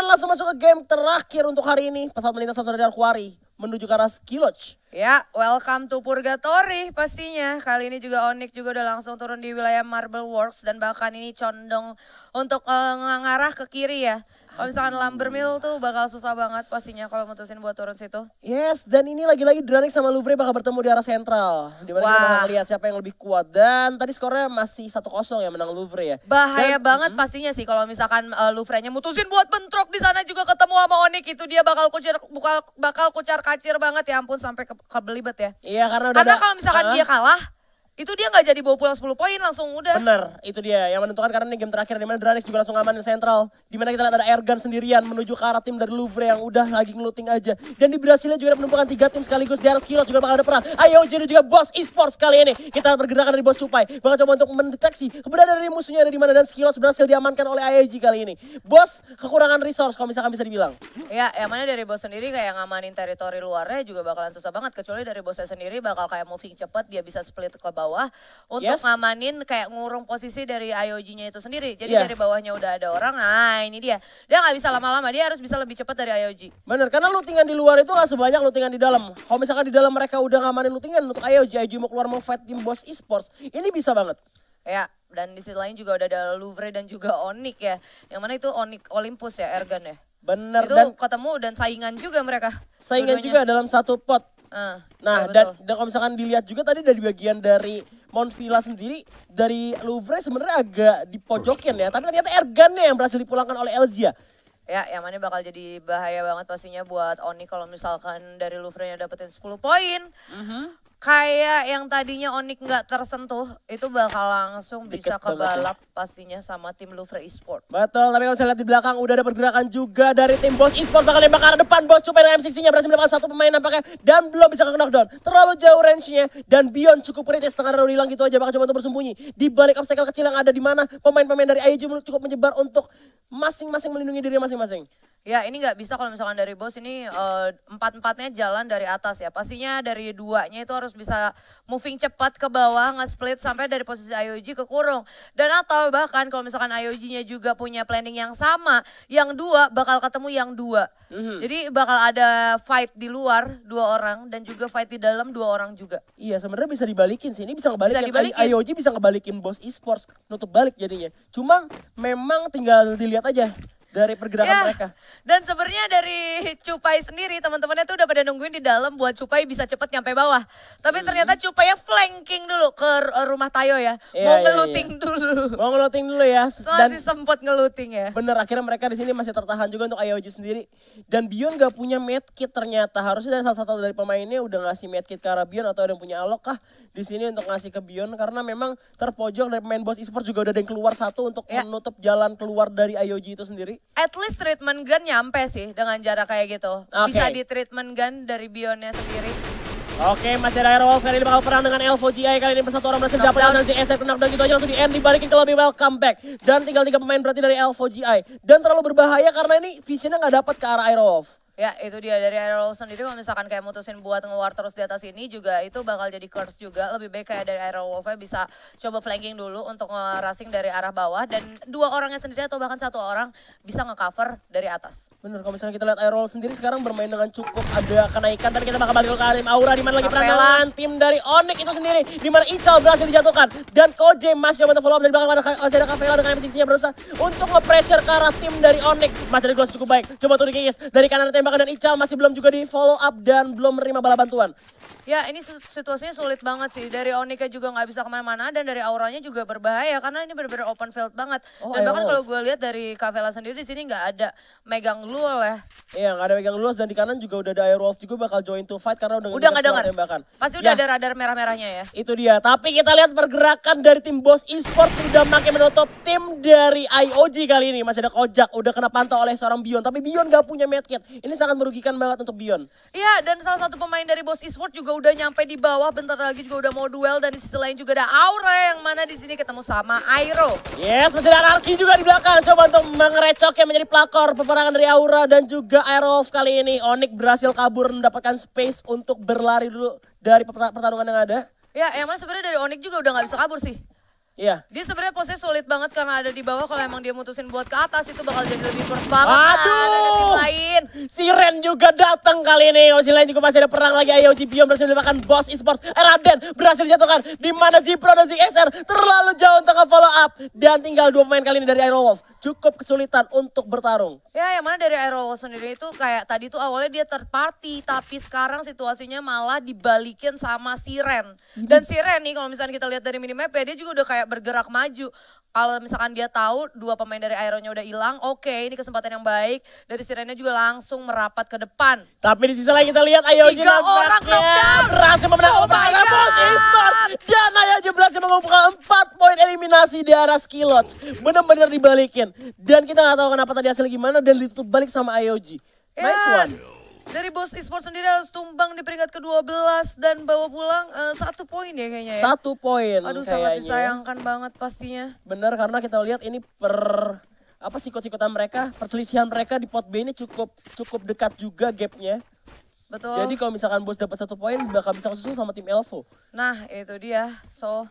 Dan langsung masuk ke game terakhir untuk hari ini. Pesawat melintas langsung dari Arkwari menuju ke arah ski Ya, welcome to Purgatory pastinya. Kali ini juga Onyx juga udah langsung turun di wilayah Marble Works dan bahkan ini condong untuk uh, ngarah ke kiri ya. Kalau misalkan lumber tuh bakal susah banget pastinya kalau mutusin buat turun situ. Yes, dan ini lagi-lagi Dranik sama Louvre bakal bertemu di arah sentral. Di mana kita bakal lihat siapa yang lebih kuat. Dan tadi skornya masih 1-0 ya menang Louvre ya. Bahaya dan, banget mm -hmm. pastinya sih kalau misalkan uh, e, Louvre-nya mutusin buat bentrok di sana juga ketemu sama Onik itu dia bakal kucir bakal, bakal kucar kacir banget ya ampun sampai ke, kebelibet ya. Iya karena udah Karena kalau misalkan uh, dia kalah itu dia nggak jadi bawa pulang 10 poin langsung udah. Bener, itu dia yang menentukan karena ini game terakhir di mana Dranis juga langsung amanin sentral. Di mana kita lihat ada ergan sendirian menuju ke arah tim dari Louvre yang udah lagi ngeluting aja. Dan di Brasilnya juga ada penumpukan tiga tim sekaligus di atas Kilos juga bakal ada perang. Ayo jadi juga bos esports kali ini. Kita pergerakan dari bos Cupai. Bakal coba untuk mendeteksi keberadaan dari musuhnya dari mana dan Kilos berhasil diamankan oleh IAG kali ini. Bos kekurangan resource kalau misalkan bisa dibilang. Ya, yang mana dari bos sendiri kayak ngamanin teritori luarnya juga bakalan susah banget kecuali dari bosnya sendiri bakal kayak moving cepat dia bisa split ke bawah untuk yes. ngamanin kayak ngurung posisi dari IOG-nya itu sendiri. Jadi yeah. dari bawahnya udah ada orang, nah ini dia. Dia nggak bisa lama-lama, dia harus bisa lebih cepat dari IOG. Bener, karena tinggal di luar itu nggak sebanyak tinggal di dalam. Kalau misalkan di dalam mereka udah ngamanin lootingan untuk IOG, IOG mau keluar mau fight tim bos esports, ini bisa banget. Ya, dan di sisi lain juga udah ada Louvre dan juga Onyx ya. Yang mana itu Onyx Olympus ya, Ergan ya. Bener. Itu dan ketemu dan saingan juga mereka. Saingan dua juga dalam satu pot. Ah, nah, betul. dan dan kalau misalkan dilihat juga tadi dari bagian dari Mount Villa sendiri dari Louvre sebenarnya agak di pojokin ya, tapi ternyata Ergannya yang berhasil dipulangkan oleh Elzia. Ya, yang mana bakal jadi bahaya banget pastinya buat Oni kalau misalkan dari Louvre-nya dapetin 10 poin. Uh mhm. -huh kayak yang tadinya Onik nggak tersentuh itu bakal langsung bisa ya. kebalap ya. pastinya sama tim Louvre Esport. Betul, tapi kalau saya lihat di belakang udah ada pergerakan juga dari tim Bos Esports bakal nembak arah depan Bos Cupen M60-nya berhasil mendapatkan satu pemain nampaknya dan belum bisa ke knockdown. Terlalu jauh range-nya dan Bion cukup kritis setengah Rauh hilang gitu aja bakal coba untuk bersembunyi di balik obstacle kecil yang ada di mana pemain-pemain dari IU cukup menyebar untuk masing-masing melindungi diri masing-masing. Ya ini nggak bisa kalau misalkan dari bos ini uh, eh, empat empatnya jalan dari atas ya. Pastinya dari duanya itu harus bisa moving cepat ke bawah, nge-split sampai dari posisi IOG ke kurung. Dan atau bahkan kalau misalkan IOG-nya juga punya planning yang sama, yang dua bakal ketemu yang dua. Mm-hmm. Jadi bakal ada fight di luar dua orang dan juga fight di dalam dua orang juga. Iya sebenarnya bisa dibalikin sih. Ini bisa ngebalikin. Bisa dibalikin. IOG bisa ngebalikin bos esports nutup balik jadinya. Cuma memang tinggal dilihat aja dari pergerakan ya. mereka. Dan sebenarnya dari Cupai sendiri teman-temannya tuh udah pada nungguin di dalam buat Cupai bisa cepet nyampe bawah. Tapi hmm. ternyata Cupainya flanking dulu ke eh, rumah Tayo ya. ya Mau ya, ngeluting ya. dulu. Mau ngeluting dulu ya. So, dan sempet ngeluting ya. Bener akhirnya mereka di sini masih tertahan juga untuk Ayoji sendiri. Dan Bion gak punya medkit ternyata. Harusnya dari salah satu dari pemainnya udah ngasih medkit ke arah Bion atau yang punya alok kah di sini untuk ngasih ke Bion karena memang terpojok dari main boss esports juga udah ada yang keluar satu untuk ya. menutup jalan keluar dari Ayoji itu sendiri at least treatment gun nyampe sih dengan jarak kayak gitu. Okay. Bisa di treatment gun dari Bionnya sendiri. Oke, masih ada Airwall sekali ini bakal perang dengan Elvo GI kali ini bersatu orang berhasil dapat dan si SF dan gitu aja langsung di end dibalikin ke lebih welcome back dan tinggal tiga pemain berarti dari Elvo GI dan terlalu berbahaya karena ini visionnya nggak dapat ke arah Airwolf. Ya itu dia dari Ariel sendiri kalau misalkan kayak mutusin buat ngeluar terus di atas ini juga itu bakal jadi curse juga. Lebih baik kayak dari Ariel Wolfnya bisa coba flanking dulu untuk ngerasing dari arah bawah dan dua orangnya sendiri atau bahkan satu orang bisa ngecover dari atas. Bener kalau misalnya kita lihat Ariel sendiri sekarang bermain dengan cukup ada kenaikan tapi kita bakal balik ke arim Aura di mana lagi perangkalan tim dari Onyx itu sendiri di mana Ical berhasil dijatuhkan dan Koje masih coba follow up dari belakang ada ada Kavela dengan MCC-nya berusaha untuk nge-pressure ke arah tim dari Onyx. Masih ada cukup baik. Coba turun dikikis dari kanan tembak dan Ical masih belum juga di follow up dan belum menerima bala bantuan. Ya ini situasinya sulit banget sih dari Onika juga nggak bisa kemana-mana dan dari auranya juga berbahaya karena ini benar-benar open field banget oh, dan bahkan kalau gue lihat dari Kavela sendiri di sini nggak ada megang luol ya. Iya nggak ada megang luol dan di kanan juga udah ada Wolf juga bakal join to fight karena udah udah nggak ada tembakan. Pasti udah ya. ada radar merah-merahnya ya. Itu dia. Tapi kita lihat pergerakan dari tim Bos Esports sudah makin menutup tim dari IOG kali ini masih ada Kojak udah kena pantau oleh seorang Bion tapi Bion nggak punya medkit ini sangat merugikan banget untuk Bion. Iya dan salah satu pemain dari Bos Esports juga udah nyampe di bawah, bentar lagi juga udah mau duel dan di sisi lain juga ada Aura yang mana di sini ketemu sama Airo. Yes, masih ada Alki juga di belakang. Coba untuk mengerecok yang menjadi pelakor peperangan dari Aura dan juga Airo kali ini. Onik berhasil kabur mendapatkan space untuk berlari dulu dari pertarungan yang ada. Ya, yang mana sebenarnya dari Onik juga udah nggak bisa kabur sih. Iya. Dia sebenarnya posisi sulit banget karena ada di bawah. Kalau emang dia mutusin buat ke atas itu bakal jadi lebih first banget. Nah, Aduh. Kan? Ada lain. Si Ren juga datang kali ini. Oh, si juga masih ada perang lagi. Ayo Jibion berhasil dimakan Boss Esports. Eh, Raden berhasil jatuhkan. Di mana Zipro dan si SR terlalu jauh untuk follow up dan tinggal dua pemain kali ini dari Iron Wolf cukup kesulitan untuk bertarung. Ya, yang mana dari Errol sendiri itu kayak tadi tuh awalnya dia terparty, tapi sekarang situasinya malah dibalikin sama Siren. Dan Siren nih kalau misalnya kita lihat dari minimap ya, dia juga udah kayak bergerak maju kalau misalkan dia tahu dua pemain dari Ironnya udah hilang, oke okay, ini kesempatan yang baik. Dari Sirene juga langsung merapat ke depan. Tapi di sisi lain kita lihat Ayo Tiga orang knockdown. Berhasil memenangkan oh Esports. Dan Ayo berhasil mengumpulkan empat poin eliminasi di arah Skilot. Benar-benar dibalikin. Dan kita nggak tahu kenapa tadi hasil gimana dan ditutup balik sama Ayoji. Nice one. Dari bos esports sendiri harus tumbang di peringkat ke-12 dan bawa pulang uh, satu poin ya kayaknya ya. Satu poin Aduh kayaknya. sangat disayangkan banget pastinya. Benar karena kita lihat ini per apa sikut-sikutan mereka, perselisihan mereka di pot B ini cukup cukup dekat juga gapnya. Betul. Jadi kalau misalkan bos dapat satu poin bakal bisa kesusul sama tim Elvo. Nah, itu dia. So,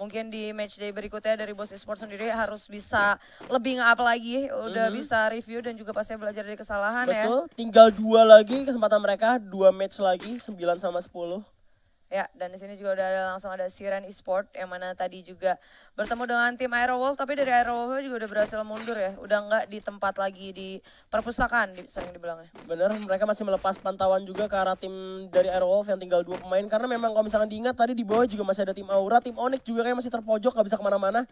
mungkin di match day berikutnya dari Bos Esports sendiri harus bisa lebih nge-up lagi, udah mm -hmm. bisa review dan juga pasti belajar dari kesalahan Betul. ya. Betul, tinggal dua lagi kesempatan mereka, dua match lagi, sembilan sama sepuluh Ya, dan di sini juga udah ada, langsung ada Siren Esport yang mana tadi juga bertemu dengan tim Aerowolf tapi dari Aerowolf juga udah berhasil mundur ya. Udah nggak di tempat lagi di perpustakaan di, sering dibilangnya. Bener, mereka masih melepas pantauan juga ke arah tim dari Aerowolf yang tinggal dua pemain karena memang kalau misalkan diingat tadi di bawah juga masih ada tim Aura, tim Onyx juga kayak masih terpojok nggak bisa kemana-mana.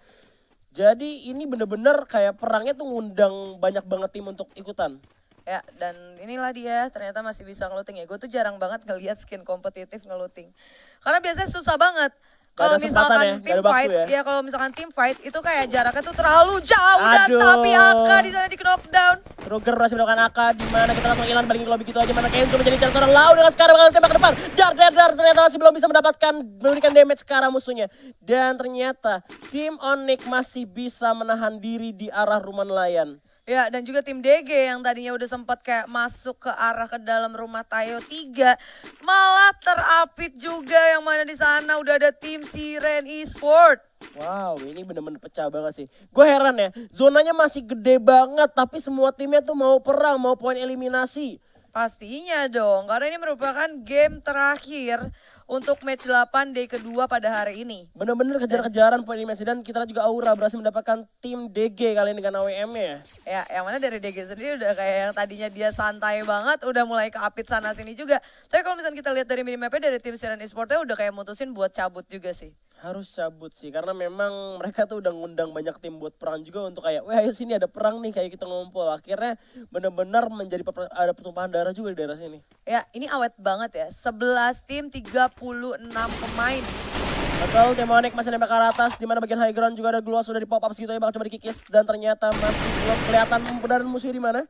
Jadi ini bener-bener kayak perangnya tuh ngundang banyak banget tim untuk ikutan ya dan inilah dia ternyata masih bisa ngeluting ya gue tuh jarang banget ngelihat skin kompetitif ngeluting karena biasanya susah banget kalau misalkan ya, tim fight ya, ya kalau misalkan tim fight itu kayak jaraknya tuh terlalu jauh Aduh. dan tapi Aka di sana di knockdown. Roger berhasil melakukan Aka di mana kita langsung hilang balikin lobby gitu aja mana Kento menjadi jarak seorang lawan dengan sekarang bakal tembak ke depan. Dar dar dar ternyata masih belum bisa mendapatkan memberikan damage sekarang musuhnya dan ternyata tim Onik masih bisa menahan diri di arah rumah nelayan. Ya dan juga tim DG yang tadinya udah sempat kayak masuk ke arah ke dalam rumah Tayo 3 malah terapit juga yang mana di sana udah ada tim Siren Esport. Wow, ini bener-bener pecah banget sih. Gue heran ya, zonanya masih gede banget tapi semua timnya tuh mau perang, mau poin eliminasi. Pastinya dong, karena ini merupakan game terakhir untuk match 8 day kedua pada hari ini. Bener-bener kejar-kejaran poin Messi dan kita juga Aura berhasil mendapatkan tim DG kali ini dengan AWM ya. Ya, yang mana dari DG sendiri udah kayak yang tadinya dia santai banget, udah mulai keapit sana sini juga. Tapi kalau misalnya kita lihat dari minimapnya dari tim Siren Esportnya udah kayak mutusin buat cabut juga sih harus cabut sih karena memang mereka tuh udah ngundang banyak tim buat perang juga untuk kayak wah ayo sini ada perang nih kayak kita gitu ngumpul akhirnya bener-bener menjadi ada pertumpahan darah juga di daerah sini ya ini awet banget ya 11 tim 30 pemain. Betul, Demonic masih nembak ke atas, di mana bagian high ground juga ada Gluas sudah di pop up segitu ya, bakal coba dikikis dan ternyata masih belum kelihatan benar musuh di mana.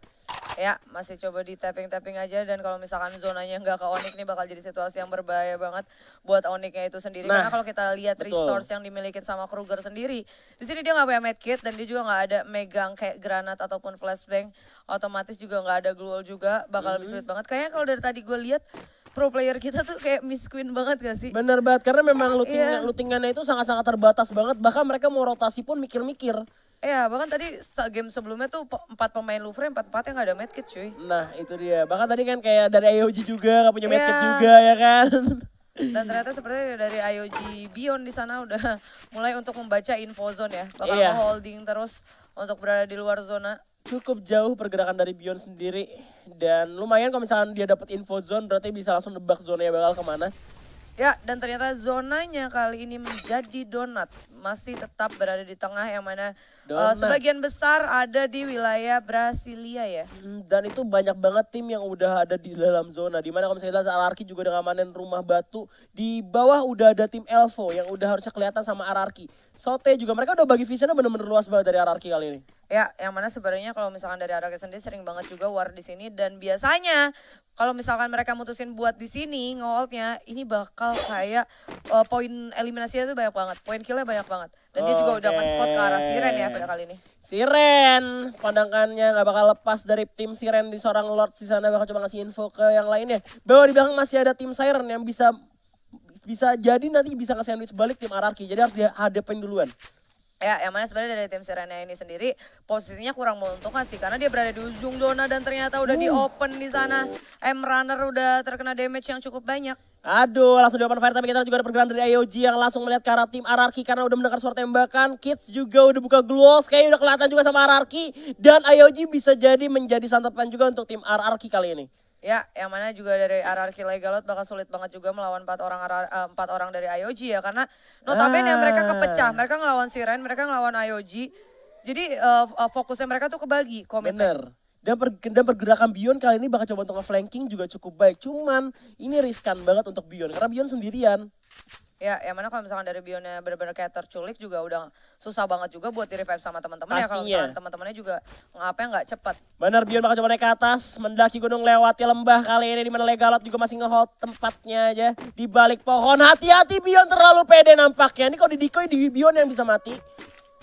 Ya, masih coba di tapping-tapping aja dan kalau misalkan zonanya nggak ke Onyx nih bakal jadi situasi yang berbahaya banget buat Onyxnya itu sendiri. Nah, Karena kalau kita lihat resource yang dimiliki sama Kruger sendiri, di sini dia nggak punya medkit dan dia juga nggak ada megang kayak granat ataupun flashbang. Otomatis juga nggak ada glual juga, bakal mm -hmm. lebih sulit banget. Kayaknya kalau dari tadi gue lihat pro player kita tuh kayak Miss Queen banget gak sih? Bener banget karena memang looting yeah. lootingannya itu sangat-sangat terbatas banget bahkan mereka mau rotasi pun mikir-mikir. Iya, bahkan tadi game sebelumnya tuh empat pemain Louvre, empat empatnya nggak ada medkit cuy. Nah itu dia, bahkan tadi kan kayak dari IOG juga gak punya yeah. medkit iya. juga ya kan. Dan ternyata sepertinya dari IOG Bion di sana udah mulai untuk membaca info zone ya, bakal yeah. Iya. holding terus untuk berada di luar zona. Cukup jauh pergerakan dari Bion sendiri dan lumayan kalau misalnya dia dapat info zone berarti bisa langsung nebak zonanya bakal kemana Ya, dan ternyata zonanya kali ini menjadi donat. Masih tetap berada di tengah yang mana uh, sebagian besar ada di wilayah Brasilia ya. Hmm, dan itu banyak banget tim yang udah ada di dalam zona. Dimana kalau misalnya kita Ararki juga dengan manen rumah batu. Di bawah udah ada tim Elfo yang udah harusnya kelihatan sama Ararki. Sote juga mereka udah bagi visionnya bener-bener luas banget dari RRQ kali ini. Ya, yang mana sebenarnya kalau misalkan dari RRQ sendiri sering banget juga war di sini dan biasanya kalau misalkan mereka mutusin buat di sini ngoldnya ini bakal kayak uh, poin eliminasinya tuh banyak banget, poin killnya banyak banget. Dan okay. dia juga udah pas spot ke arah Siren ya pada kali ini. Siren, pandangannya nggak bakal lepas dari tim Siren di seorang Lord di sana bakal coba ngasih info ke yang lainnya. Bahwa di belakang masih ada tim Siren yang bisa bisa jadi nanti bisa ke sandwich balik tim Ararki. Jadi harus dihadapin duluan. Ya, yang mana sebenarnya dari tim Serena ini sendiri posisinya kurang menguntungkan sih karena dia berada di ujung zona dan ternyata udah uh. di open di sana. M runner udah terkena damage yang cukup banyak. Aduh, langsung di open fire tapi kita juga ada pergerakan dari IOG yang langsung melihat ke arah tim Ararki karena udah mendengar suara tembakan. Kids juga udah buka gloss, kayaknya udah kelihatan juga sama Ararki dan IOG bisa jadi menjadi santapan juga untuk tim Ararki kali ini. Ya, yang mana juga dari RRQ Legalot bakal sulit banget juga melawan empat orang RR, uh, eh, orang dari IOG ya karena notabene ah. mereka kepecah, ah. mereka ngelawan Siren, mereka ngelawan IOG. Jadi uh, fokusnya mereka tuh kebagi komitmen. Bener. Dan, per, dan pergerakan Bion kali ini bakal coba untuk flanking juga cukup baik. Cuman ini riskan banget untuk Bion karena Bion sendirian. Ya, yang mana kalau misalkan dari Bionya benar-benar kayak terculik juga udah susah banget juga buat di-revive sama teman-teman ya kalau misalkan teman-temannya juga ngapa nggak cepet. Benar Bion bakal coba naik ke atas, mendaki gunung lewati lembah kali ini di mana Legalot juga masih ngehold tempatnya aja di balik pohon. Hati-hati Bion terlalu pede nampaknya. Ini kalau didikoi di Bion yang bisa mati.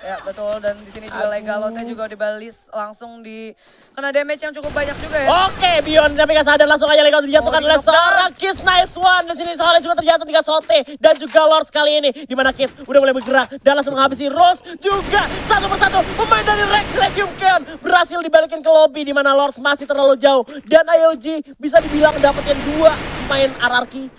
Ya betul dan di sini juga legal lotnya juga dibalis langsung di kena damage yang cukup banyak juga ya. Oke, Bion tapi gak sadar langsung aja legal dijatuhkan oh, oleh seorang Kiss Nice One. Di sini soalnya juga terjatuh tiga sote dan juga Lord kali ini di mana Kiss udah mulai bergerak dan langsung menghabisi Rose juga satu persatu pemain dari Rex Regium Keon berhasil dibalikin ke lobby di mana Lord masih terlalu jauh dan IOG bisa dibilang dapetin dua pemain RRQ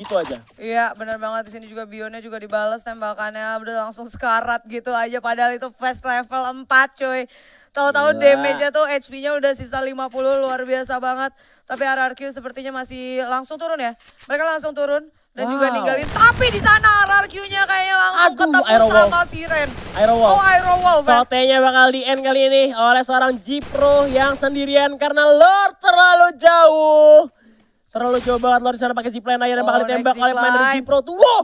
itu aja. Iya, benar banget. Di sini juga bionya juga dibales tembakannya udah langsung sekarat gitu aja padahal itu fast level 4, coy. Tahu-tahu iya. damage-nya tuh HP-nya udah sisa 50 luar biasa banget. Tapi RRQ sepertinya masih langsung turun ya. Mereka langsung turun dan wow. juga ninggalin. Tapi di sana RRQ-nya kayaknya langsung Aduh, ketemu sama si Ren. Wolf. Oh, Iron Wolf. Sotenya bakal di end kali ini oleh seorang G Pro yang sendirian karena Lord terlalu jauh. Terlalu jauh banget lo di sana pakai zipline akhirnya oh, bakal ditembak oleh pemain dari Zipro tuh. Wow!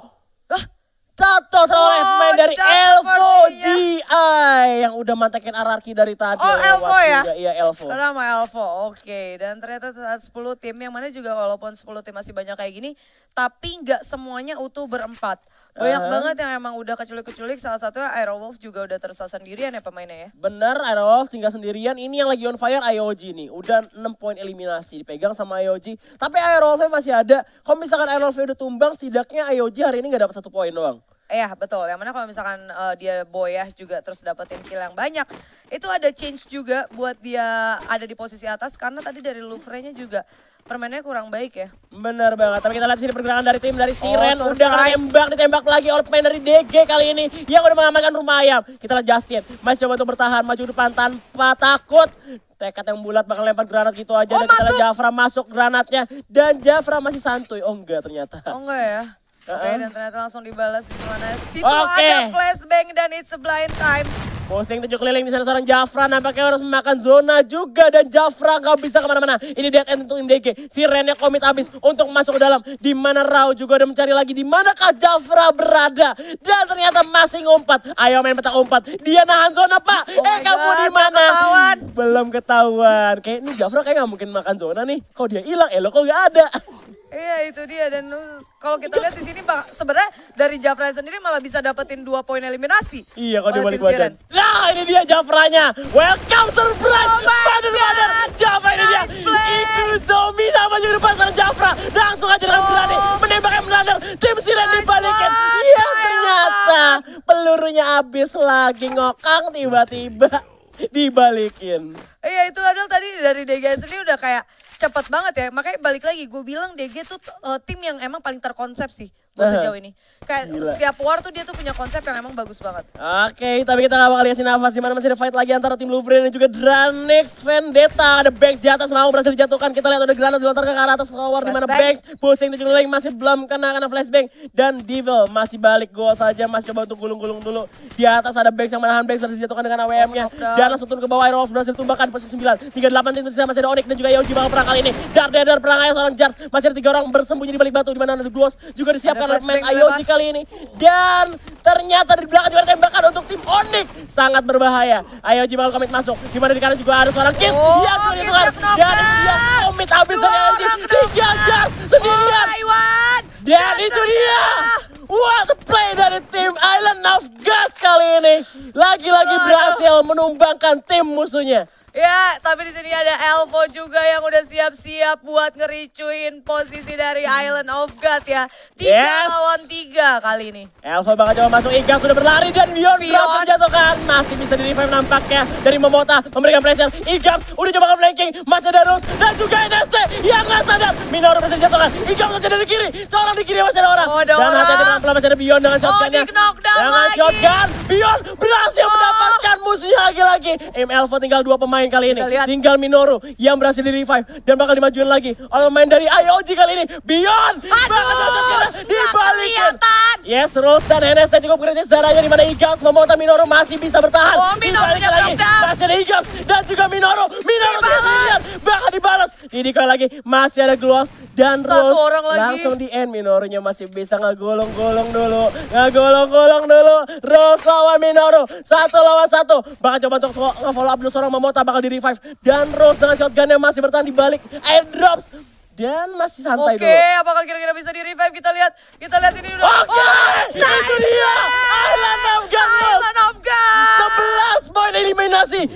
Tato Tato oleh oh, pemain dari Elfo GI yang udah mantekin anarki dari tadi. Oh, Elfo ya? Iya, Elfo. Iya, Sama Elfo, oke. Dan ternyata saat 10 tim yang mana juga walaupun 10 tim masih banyak kayak gini, tapi gak semuanya utuh berempat. Banyak uh, banget yang emang udah keculik-keculik. Salah satunya Aerowolf juga udah tersesat sendirian ya pemainnya ya. Bener, Aerowolf tinggal sendirian. Ini yang lagi on fire IOG nih. Udah 6 poin eliminasi dipegang sama IOG. Tapi Aerowolf masih ada. Kalau misalkan Aerowolf udah tumbang, setidaknya IOG hari ini gak dapat satu poin doang. Ya betul. Yang mana kalau misalkan uh, dia boyah juga terus dapetin kill yang banyak, itu ada change juga buat dia ada di posisi atas karena tadi dari Louvre-nya juga permainannya kurang baik ya. Bener banget, tapi kita lihat sini pergerakan dari tim dari Siren. Oh, udah ditembak ditembak lagi oleh pemain dari DG kali ini yang udah mengamankan rumah ayam. Kita lihat Justin, masih coba untuk bertahan, maju depan tanpa takut. Tekad yang bulat bakal lempar granat gitu aja. Oh, dan kita lihat Jafra masuk granatnya. Dan Jafra masih santuy. Oh enggak ternyata. Oh enggak ya. Oke, okay, dan ternyata langsung dibalas di mana situ okay. ada flashbang dan it's a blind time. Posting tujuh keliling di sana seorang Jafra nampaknya harus memakan zona juga dan Jafra nggak bisa kemana-mana. Ini dead end untuk MDG. Si Rennya komit habis untuk masuk ke dalam. Di mana Rao juga udah mencari lagi di mana manakah Jafra berada dan ternyata masih ngumpat. Ayo main petak umpat. Dia nahan zona pak. Oh eh kamu di mana? Belum ketahuan. Kayak ini Jafra kayak nggak mungkin makan zona nih. Kok dia hilang? Eh lo kok nggak ada? Iya itu dia dan uh, kalau kita lihat di sini sebenarnya dari Jafra sendiri malah bisa dapetin dua poin eliminasi. Iya kalau dibalik badan. Nah, ini dia Jafranya. Welcome surprise. Oh Mother, father. Jafra ini nice dia. Itu Zomina maju depan sana Jafra. Langsung aja dengan oh. berani. Menembaknya menandang. Tim Siren nice dibalikin. Iya, ternyata pelurunya habis lagi ngokang tiba-tiba dibalikin. Iya, itu Adel tadi dari DG sendiri udah kayak cepet banget ya. Makanya balik lagi, gue bilang DG tuh uh, tim yang emang paling terkonsep sih buat sejauh ini. Kayak Gila. setiap war tuh dia tuh punya konsep yang emang bagus banget. Oke, okay, tapi kita gak bakal liatin nafas. Dimana masih ada fight lagi antara tim Louvre dan juga Dranex Vendetta. Ada Banks di atas mau berhasil dijatuhkan. Kita lihat ada granat dilontar ke arah atas tower di mana Bosing dan di Leng masih belum kena karena flashbang. Dan Devil masih balik gua saja. Masih coba untuk gulung-gulung dulu. Di atas ada Banks yang menahan Banks berhasil dijatuhkan dengan AWM-nya. Oh, dan langsung turun ke bawah. Aero berhasil tumbangkan posisi 9. 38 tim tersisa masih ada Onyx dan juga Yoji bakal perang kali ini. Dark Dader perang ayah seorang Jars. Masih ada tiga orang bersembunyi di balik batu. Dimana ada Duos juga disiapkan elemen IOC kali ini. Dan ternyata di belakang juga tembakan untuk tim Onyx sangat berbahaya. IOC bakal komit masuk. Di mana di kanan juga ada seorang Kiss oh, iya, yang di tengah dan dia komit habis dari IOC. Tiga sendirian. Oh dan itu dia. What a play dari tim Island of Gods kali ini. Lagi-lagi berhasil menumbangkan tim musuhnya. Ya, tapi di sini ada Elvo juga yang udah siap-siap buat ngericuin posisi dari Island of God ya. Tiga yes. lawan tiga kali ini. Elvo bakal coba masuk Iga sudah berlari dan Bion, berhasil menjatuhkan. Masih bisa di revive nampaknya dari Momota memberikan pressure. Iga udah coba ke flanking, masih ada Rose dan juga NST yang nggak sadar. Minoru bisa dijatuhkan, Iga masih ada di kiri, seorang di kiri masih ada orang. Oh, ada dan orang. Ada masih ada Bjorn dengan shotgunnya. Oh, dengan lagi. shotgun, Bion berhasil oh. mendapatkan musuhnya lagi-lagi. ML tinggal dua pemain pemain kali ini. Tinggal Minoru yang berhasil di revive dan bakal dimajuin lagi oleh pemain dari IOG kali ini. Beyond Aduh, dibalikin. Yes, Rose dan NS dan cukup kritis darahnya dimana mana Igas memotong Minoru masih bisa bertahan. Oh, Minoru punya lagi. Masih ada Igas dan juga Minoru. Minoru sendirian bakal dibalas. Ini Didikoi lagi masih ada Gloss dan Satu Rose langsung di end Minorunya masih bisa ngegolong-golong dulu. Ngegolong-golong dulu. Rose lawan Minoru. Satu lawan satu. Bakal coba untuk nge-follow up dulu seorang memotong bakal di revive. Dan Rose dengan shotgun yang masih bertahan di balik airdrops. Dan masih santai Oke, dulu. Oke, apakah kira-kira bisa di revive? Kita lihat, kita lihat ini udah. Oke, oh, itu dia. Island nominasi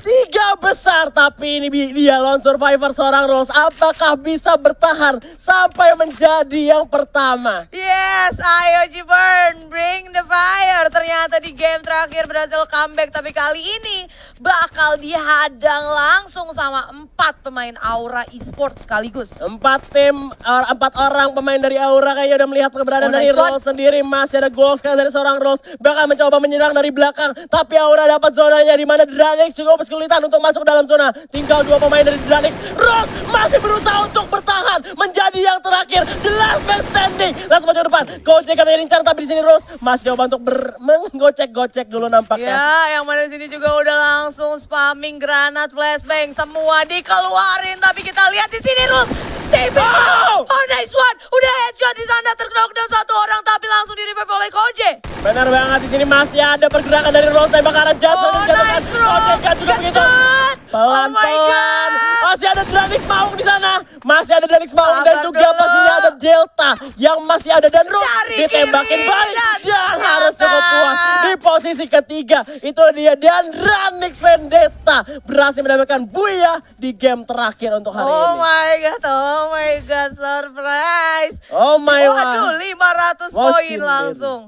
tiga besar tapi ini dia lawan survivor seorang Rose apakah bisa bertahan sampai menjadi yang pertama yes ayo Jiburn bring the fire ternyata di game terakhir berhasil comeback tapi kali ini bakal dihadang langsung sama empat pemain Aura Esports sekaligus empat tim or, empat orang pemain dari Aura kayaknya udah melihat keberadaan oh, nice Rose sendiri masih ada goals kan dari seorang Rose bakal mencoba menyerang dari belakang tapi Aura dapat zonanya di mana mana Dragix juga kesulitan untuk masuk ke dalam zona. Tinggal dua pemain dari Dragix. rose masih berusaha untuk bertahan menjadi yang terakhir. The last man standing. Langsung maju ke depan. Gojek kami rincar tapi di sini Rose masih coba untuk menggocek-gocek dulu nampaknya. Ya, yang mana di sini juga udah langsung spamming granat flashbang semua dikeluarin tapi kita lihat di sini Rose David oh! oh nice one udah headshot di sana terknockdown satu orang tapi langsung di revive oleh Koje benar banget di sini masih ada pergerakan dari Rose tembak arah jatuh oh, Oke, juga begitu. Pelan-pelan. Oh masih ada Dranix Maung di sana. Masih ada Dranix Maung dan juga dulu. pastinya ada Delta yang masih ada dan Ru ditembakin kiri, balik. Dan ya, harus cukup puas di posisi ketiga. Itu dia dan Dranix Vendetta berhasil mendapatkan Buya di game terakhir untuk hari oh ini. Oh my god, oh my god, surprise. Oh my god. Waduh, 500 poin langsung.